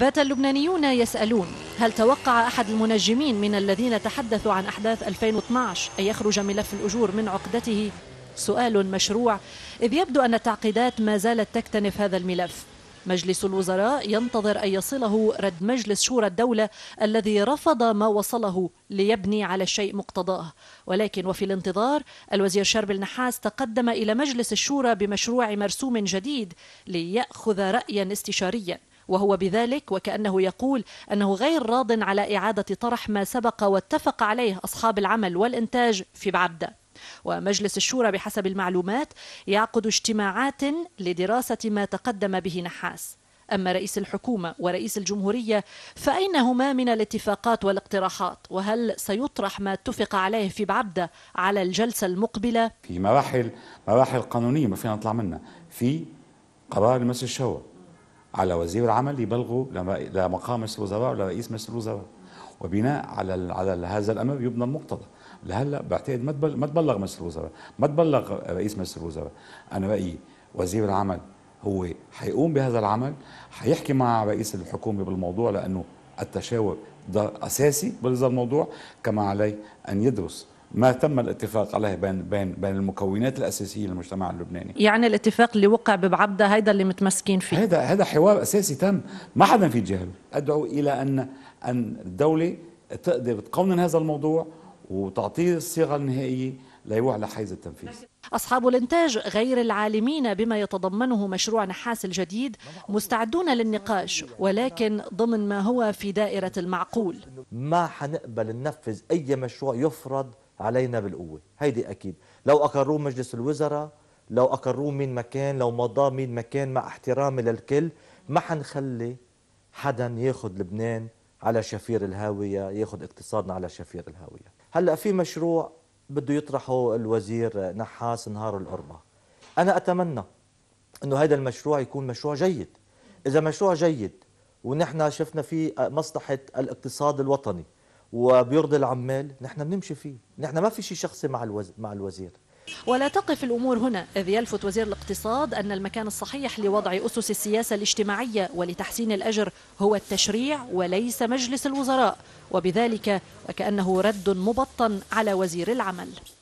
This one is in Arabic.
بات اللبنانيون يسألون هل توقع أحد المنجمين من الذين تحدثوا عن أحداث 2012 أن يخرج ملف الأجور من عقدته؟ سؤال مشروع إذ يبدو أن التعقيدات ما زالت تكتنف هذا الملف مجلس الوزراء ينتظر أن يصله رد مجلس شورى الدولة الذي رفض ما وصله ليبني على شيء مقتضاه ولكن وفي الانتظار الوزير شرب النحاس تقدم إلى مجلس الشورى بمشروع مرسوم جديد ليأخذ رأيا استشاريا وهو بذلك وكأنه يقول أنه غير راض على إعادة طرح ما سبق واتفق عليه أصحاب العمل والإنتاج في بعبدة ومجلس الشورى بحسب المعلومات يعقد اجتماعات لدراسة ما تقدم به نحاس أما رئيس الحكومة ورئيس الجمهورية فأين هما من الاتفاقات والاقتراحات وهل سيطرح ما اتفق عليه في بعبدة على الجلسة المقبلة في مراحل مراحل قانونية ما فينا نطلع منها في قرار المجلس الشورى على وزير العمل يبلغوا لمقام مجلس الوزراء ولرئيس مجلس الوزراء وبناء على على هذا الامر يبنى المقتضى لهلا بعتقد ما ما تبلغ مجلس الوزراء ما تبلغ رئيس مجلس الوزراء انا رايي وزير العمل هو حيقوم بهذا العمل حيحكي مع رئيس الحكومه بالموضوع لانه التشاور ده اساسي بهذا الموضوع كما عليه ان يدرس ما تم الاتفاق عليه بين بين بين المكونات الاساسيه للمجتمع اللبناني يعني الاتفاق اللي وقع بعبده هيدا اللي متمسكين فيه هذا هذا حوار اساسي تم ما حدا في جهل ادعو الى ان ان الدوله تقدر تقنن هذا الموضوع وتعطيه الصيغه النهائيه ليروح لحيز التنفيذ أصحاب الإنتاج غير العالمين بما يتضمنه مشروع نحاس الجديد مستعدون للنقاش ولكن ضمن ما هو في دائرة المعقول ما حنقبل ننفذ أي مشروع يفرض علينا بالقوة هيدي أكيد لو أقروه مجلس الوزراء لو أقروه من مكان لو مضاه من مكان مع احترامي للكل ما حنخلي حدا ياخذ لبنان على شفير الهاوية ياخذ اقتصادنا على شفير الهاوية هلأ في مشروع بده يطرحه الوزير نحاس نهار الأربعاء أنا أتمنى أنه هذا المشروع يكون مشروع جيد إذا مشروع جيد ونحن شفنا فيه مصلحة الاقتصاد الوطني وبيرضي العمال نحن بنمشي فيه نحن ما في شيء شخصي مع الوز... مع الوزير ولا تقف الأمور هنا إذ يلفت وزير الاقتصاد أن المكان الصحيح لوضع أسس السياسة الاجتماعية ولتحسين الأجر هو التشريع وليس مجلس الوزراء وبذلك وكأنه رد مبطن على وزير العمل